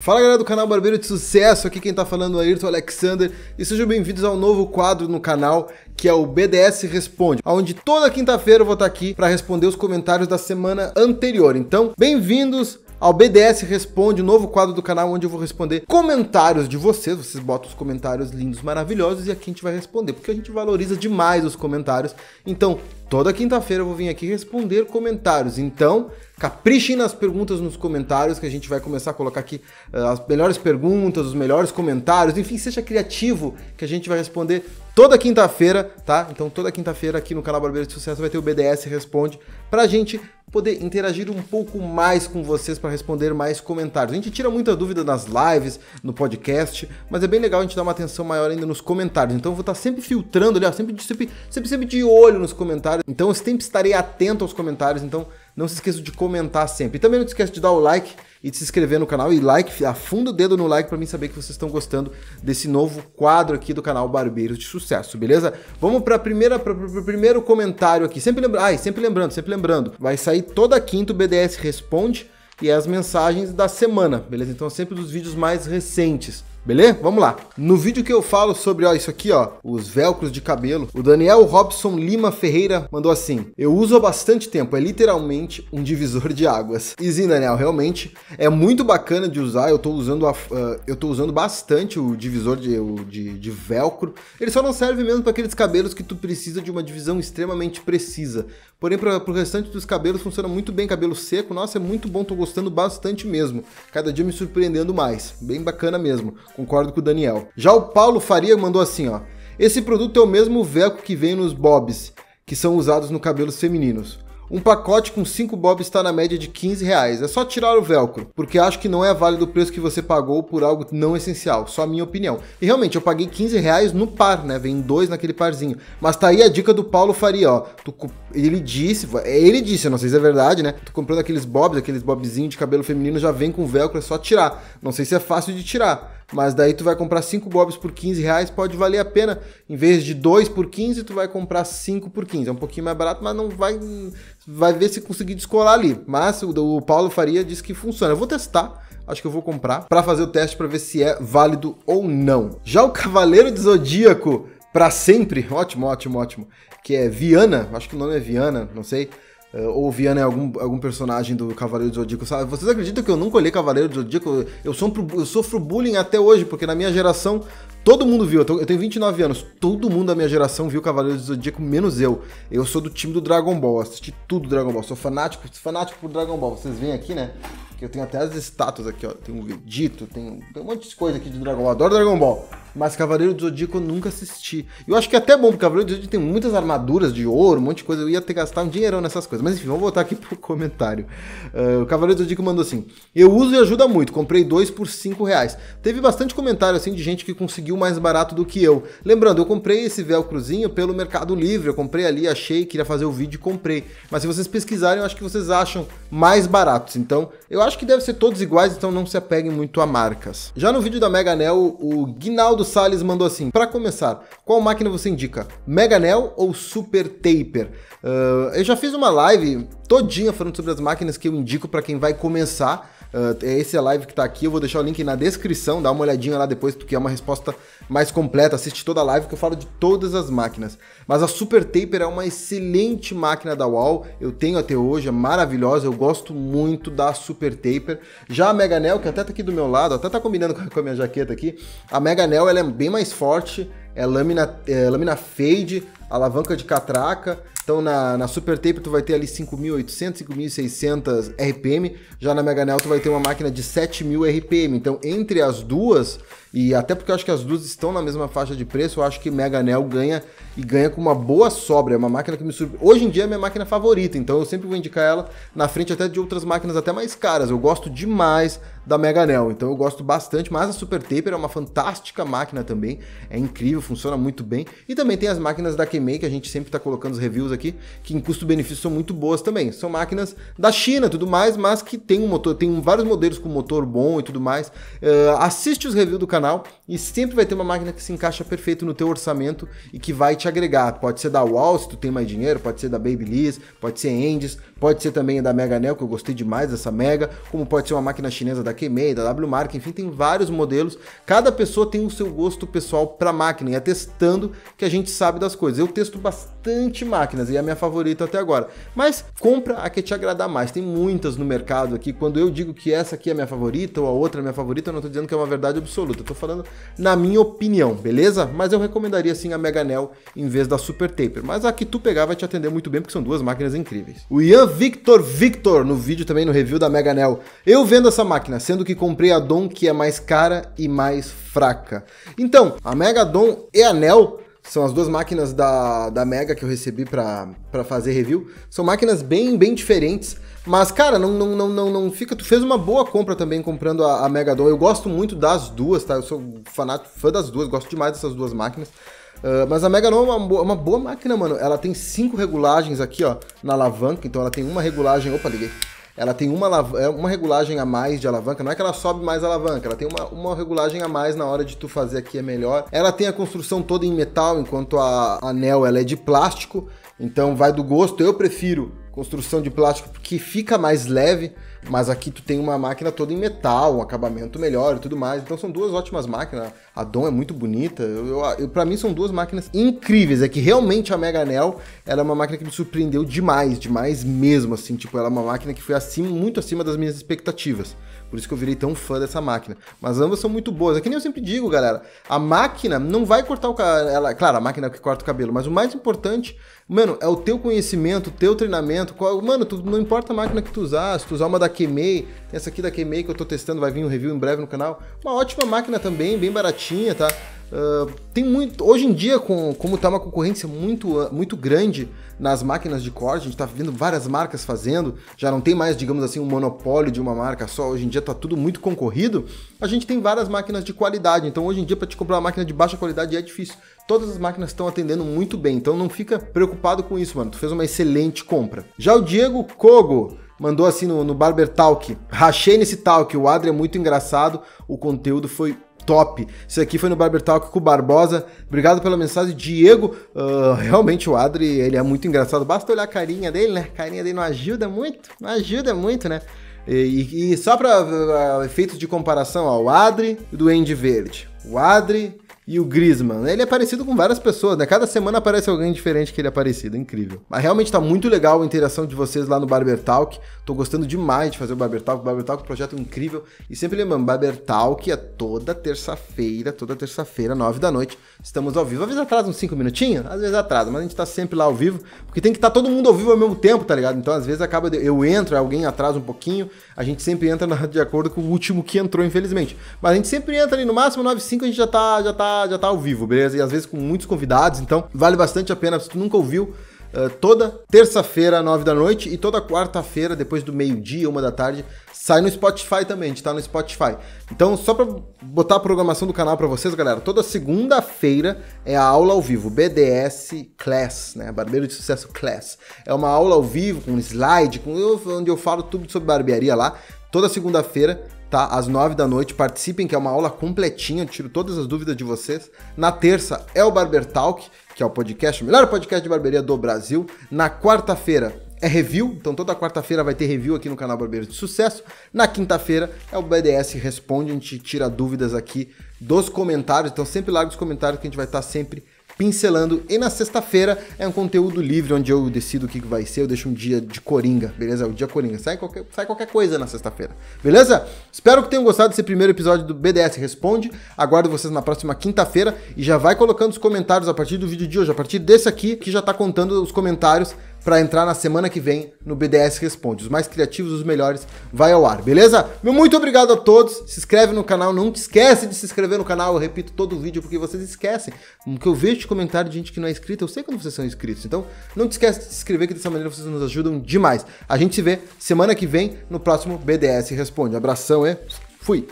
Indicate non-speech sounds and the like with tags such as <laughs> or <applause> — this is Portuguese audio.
Fala galera do canal Barbeiro de Sucesso, aqui quem tá falando é o Ayrton Alexander e sejam bem-vindos ao novo quadro no canal que é o BDS Responde, onde toda quinta-feira eu vou estar tá aqui para responder os comentários da semana anterior. Então, bem-vindos, ao BDS Responde, novo quadro do canal onde eu vou responder comentários de vocês. Vocês botam os comentários lindos, maravilhosos e aqui a gente vai responder, porque a gente valoriza demais os comentários. Então, toda quinta-feira eu vou vir aqui responder comentários. Então, caprichem nas perguntas nos comentários que a gente vai começar a colocar aqui uh, as melhores perguntas, os melhores comentários. Enfim, seja criativo que a gente vai responder toda quinta-feira, tá? Então toda quinta-feira aqui no canal Barbeiro de Sucesso vai ter o BDS Responde pra gente poder interagir um pouco mais com vocês para responder mais comentários. A gente tira muita dúvida nas lives, no podcast, mas é bem legal a gente dar uma atenção maior ainda nos comentários. Então eu vou estar tá sempre filtrando ali, ó, sempre, sempre, sempre, sempre de olho nos comentários. Então eu sempre estarei atento aos comentários, então não se esqueça de comentar sempre. E também não se esqueça de dar o like e de se inscrever no canal e like, afunda o dedo no like para mim saber que vocês estão gostando desse novo quadro aqui do canal Barbeiros de Sucesso, beleza? Vamos para primeira para o primeiro comentário aqui. Sempre lembrando, ai, sempre lembrando, sempre lembrando. Vai sair toda quinta o BDS responde e as mensagens da semana, beleza? Então sempre dos vídeos mais recentes. Beleza? Vamos lá. No vídeo que eu falo sobre ó, isso aqui, ó, os velcros de cabelo, o Daniel Robson Lima Ferreira mandou assim: Eu uso há bastante tempo, é literalmente um divisor de águas. E sim, Daniel, realmente é muito bacana de usar. Eu tô usando, a, uh, eu tô usando bastante o divisor de, o, de, de velcro. Ele só não serve mesmo para aqueles cabelos que tu precisa de uma divisão extremamente precisa. Porém, para o restante dos cabelos funciona muito bem. Cabelo seco, nossa, é muito bom, tô gostando bastante mesmo. Cada dia me surpreendendo mais. Bem bacana mesmo. Concordo com o Daniel. Já o Paulo Faria mandou assim, ó. Esse produto é o mesmo velcro que vem nos bobs, que são usados no cabelos femininos. Um pacote com 5 bob está na média de 15 reais. É só tirar o velcro, porque acho que não é válido o preço que você pagou por algo não essencial, só a minha opinião. E realmente, eu paguei 15 reais no par, né? Vem dois naquele parzinho. Mas tá aí a dica do Paulo Faria, ó. Tu, ele disse, é, ele disse, eu não sei se é verdade, né? Tu comprando aqueles bobs, aqueles bobzinhos de cabelo feminino, já vem com velcro, é só tirar. Não sei se é fácil de tirar mas daí tu vai comprar 5 bobs por 15 reais, pode valer a pena. Em vez de 2 por 15, tu vai comprar 5 por 15. É um pouquinho mais barato, mas não vai. Vai ver se conseguir descolar ali. Mas o, o Paulo Faria disse que funciona. Eu vou testar. Acho que eu vou comprar para fazer o teste para ver se é válido ou não. Já o Cavaleiro do Zodíaco para sempre, ótimo, ótimo, ótimo. Que é Viana, acho que o nome é Viana, não sei é, ou Viana é algum, algum personagem do Cavaleiro do Zodíaco, sabe? Vocês acreditam que eu nunca olhei Cavaleiro do Zodíaco? Eu sofro, eu sofro bullying até hoje, porque na minha geração Todo mundo viu, eu tenho 29 anos, todo mundo da minha geração viu Cavaleiros do Zodíaco, menos eu. Eu sou do time do Dragon Ball, assisti tudo Dragon Ball, sou fanático, fanático por Dragon Ball. Vocês veem aqui, né? Que eu tenho até as estátuas aqui, ó. Tem o Vegito, tem, um monte de coisa aqui de Dragon Ball. Adoro Dragon Ball. Mas Cavaleiro do Zodíaco eu nunca assisti. Eu acho que é até bom, porque Cavaleiro do Zodíaco tem muitas armaduras de ouro, um monte de coisa. Eu ia ter que gastar um dinheirão nessas coisas. Mas enfim, vamos voltar aqui <laughs> pro comentário. Uh, o Cavaleiro do Zodíaco mandou assim: Eu uso e ajuda muito. Comprei dois por cinco reais. Teve bastante comentário assim de gente que conseguiu conseguiu mais barato do que eu. Lembrando, eu comprei esse velcrozinho pelo Mercado Livre, eu comprei ali, achei, queria fazer o vídeo e comprei. Mas se vocês pesquisarem, eu acho que vocês acham mais baratos. Então, eu acho que deve ser todos iguais, então não se apeguem muito a marcas. Já no vídeo da Mega Nel, o Guinaldo Sales mandou assim, para começar, qual máquina você indica? Mega Nel ou Super Taper? Uh, eu já fiz uma live todinha falando sobre as máquinas que eu indico para quem vai começar, Uh, esse é a live que tá aqui, eu vou deixar o link na descrição, dá uma olhadinha lá depois, porque é uma resposta mais completa. Assiste toda a live que eu falo de todas as máquinas. Mas a Super Taper é uma excelente máquina da UAL, eu tenho até hoje, é maravilhosa, eu gosto muito da Super Taper. Já a Mega Nel, que até tá aqui do meu lado, até tá combinando <laughs> com a minha jaqueta aqui, a Mega Nel ela é bem mais forte, é lâmina, é, lâmina fade, alavanca de catraca então na, na Super Tape tu vai ter ali 5.800, 5.600 RPM, já na Mega Neo tu vai ter uma máquina de 7.000 RPM. Então entre as duas e até porque eu acho que as duas estão na mesma faixa de preço, eu acho que Mega Nel ganha e ganha com uma boa sobra. É uma máquina que me surpreende. Hoje em dia é minha máquina favorita, então eu sempre vou indicar ela na frente até de outras máquinas até mais caras. Eu gosto demais da Mega Nel, então eu gosto bastante, mas a Super Taper é uma fantástica máquina também, é incrível, funciona muito bem. E também tem as máquinas da Kemei, que a gente sempre está colocando os reviews aqui, que em custo-benefício são muito boas também. São máquinas da China tudo mais, mas que tem um motor, tem vários modelos com motor bom e tudo mais. Uh, assiste os reviews do canal canal e sempre vai ter uma máquina que se encaixa perfeito no teu orçamento e que vai te agregar. Pode ser da Wall, se tu tem mais dinheiro, pode ser da Babyliss, pode ser Endes, Pode ser também da Mega Neo, que eu gostei demais dessa Mega, como pode ser uma máquina chinesa da Kemei, da W Mark, enfim, tem vários modelos. Cada pessoa tem o seu gosto pessoal para máquina e é testando que a gente sabe das coisas. Eu testo bastante máquinas e é a minha favorita até agora. Mas compra a que te agradar mais. Tem muitas no mercado aqui. Quando eu digo que essa aqui é minha favorita ou a outra é minha favorita, eu não estou dizendo que é uma verdade absoluta. Estou falando na minha opinião, beleza? Mas eu recomendaria sim a Mega Neo em vez da Super Taper. Mas a que tu pegar vai te atender muito bem porque são duas máquinas incríveis. O Ian Victor Victor no vídeo também no review da Mega Nel. Eu vendo essa máquina, sendo que comprei a Dom que é mais cara e mais fraca. Então, a Mega Dom e a Nel são as duas máquinas da, da Mega que eu recebi para fazer review. São máquinas bem, bem diferentes. Mas, cara, não, não, não, não, não fica. Tu fez uma boa compra também comprando a, a Don. Eu gosto muito das duas, tá? Eu sou fanático, fã das duas, gosto demais dessas duas máquinas. Uh, mas a Mega não é uma, uma, boa máquina, mano. Ela tem cinco regulagens aqui, ó, na alavanca. Então ela tem uma regulagem. Opa, liguei. Ela tem uma, é uma regulagem a mais de alavanca. Não é que ela sobe mais a alavanca, ela tem uma, uma regulagem a mais na hora de tu fazer aqui é melhor. Ela tem a construção toda em metal, enquanto a anel ela é de plástico. Então vai do gosto. Eu prefiro construção de plástico porque fica mais leve. Mas aqui tu tem uma máquina toda em metal, um acabamento melhor e tudo mais. Então são duas ótimas máquinas. A Dom é muito bonita. Eu, eu para mim são duas máquinas incríveis. É que realmente a Mega Anel era é uma máquina que me surpreendeu demais, demais mesmo. Assim, tipo, ela é uma máquina que foi acima, muito acima das minhas expectativas. Por isso que eu virei tão fã dessa máquina. Mas ambas são muito boas. É que nem eu sempre digo, galera. A máquina não vai cortar o cabelo. Claro, a máquina é que corta o cabelo. Mas o mais importante, mano, é o teu conhecimento, o teu treinamento. Qual... Mano, tu... não importa a máquina que tu usar. Se tu usar uma da Kemei, tem essa aqui da Kemei que eu tô testando, vai vir um review em breve no canal. Uma ótima máquina também, bem baratinha, tá? Ah, tem muito. Hoje em dia, com, como está uma concorrência muito, muito grande nas máquinas de corte, a gente está vendo várias marcas fazendo, já não tem mais, digamos assim, um monopólio de uma marca só, hoje em dia está tudo muito concorrido. A gente tem várias máquinas de qualidade, então hoje em dia, para te comprar uma máquina de baixa qualidade é difícil. Todas as máquinas estão atendendo muito bem, então não fica preocupado com isso, mano. Tu fez uma excelente compra. Já o Diego Kogo mandou assim no, no Barber Talk. Rachei nesse talk, o Adri é muito engraçado, o conteúdo foi top. Isso aqui foi no Barber Talk com o Barbosa. Obrigado pela mensagem, Diego. Uh, realmente o Adri, ele é muito engraçado. Basta olhar a carinha dele, né? A carinha dele não ajuda muito, não ajuda muito, né? E, e só para efeito ah, efeitos de comparação, ó, o Adri do Andy Verde. O Adri e o Griezmann. Né? Ele é parecido com várias pessoas, né? Cada semana aparece alguém diferente que ele é parecido, é incrível. Mas realmente tá muito legal a interação de vocês lá no Barber Talk. Tô gostando demais de fazer o Barber Talk. O Barber Talk é um projeto incrível. E sempre lembrando, Barber Talk é toda terça-feira, toda terça-feira, nove da noite. Estamos ao vivo. Às vezes atrasa uns cinco minutinhos, às vezes atrasa, mas a gente tá sempre lá ao vivo, porque tem que estar tá todo mundo ao vivo ao mesmo tempo, tá ligado? Então às vezes acaba de... eu entro, alguém atrasa um pouquinho, a gente sempre entra de acordo com o último que entrou, infelizmente. Mas a gente sempre entra ali no máximo 9 cinco a gente já tá já tá já tá ao vivo, beleza? E às vezes com muitos convidados, então vale bastante a pena. Se tu nunca ouviu, Uh, toda terça-feira, nove da noite, e toda quarta-feira, depois do meio-dia, uma da tarde, sai no Spotify também, a gente tá no Spotify. Então, só para botar a programação do canal para vocês, galera, toda segunda-feira é a aula ao vivo, BDS Class, né? Barbeiro de Sucesso Class. É uma aula ao vivo, com slide, com eu, onde eu falo tudo sobre barbearia lá, toda segunda-feira, tá? Às nove da noite. Participem, que é uma aula completinha, tiro todas as dúvidas de vocês. Na terça é o Barber Talk, que é o podcast, o melhor podcast de barbearia do Brasil. Na quarta-feira é review, então toda quarta-feira vai ter review aqui no canal Barbeiros de Sucesso. Na quinta-feira é o BDS Responde, a gente tira dúvidas aqui dos comentários, então sempre larga os comentários que a gente vai estar sempre pincelando. E na sexta-feira é um conteúdo livre, onde eu decido o que vai ser, eu deixo um dia de coringa, beleza? O dia coringa. Sai qualquer, sai qualquer coisa na sexta-feira, beleza? Espero que tenham gostado desse primeiro episódio do BDS Responde. Aguardo vocês na próxima quinta-feira e já vai colocando os comentários a partir do vídeo de hoje, a partir desse aqui, que já tá contando os comentários para entrar na semana que vem no BDS Responde. Os mais criativos, os melhores, vai ao ar, beleza? Meu muito obrigado a todos. Se inscreve no canal, não esquece de se inscrever no canal. Eu repito todo o vídeo porque vocês esquecem. Porque eu vejo de comentário de gente que não é inscrita, eu sei quando vocês são inscritos. Então, não te esquece de se inscrever que dessa maneira vocês nos ajudam demais. A gente se vê semana que vem no próximo BDS Responde. Abração e fui.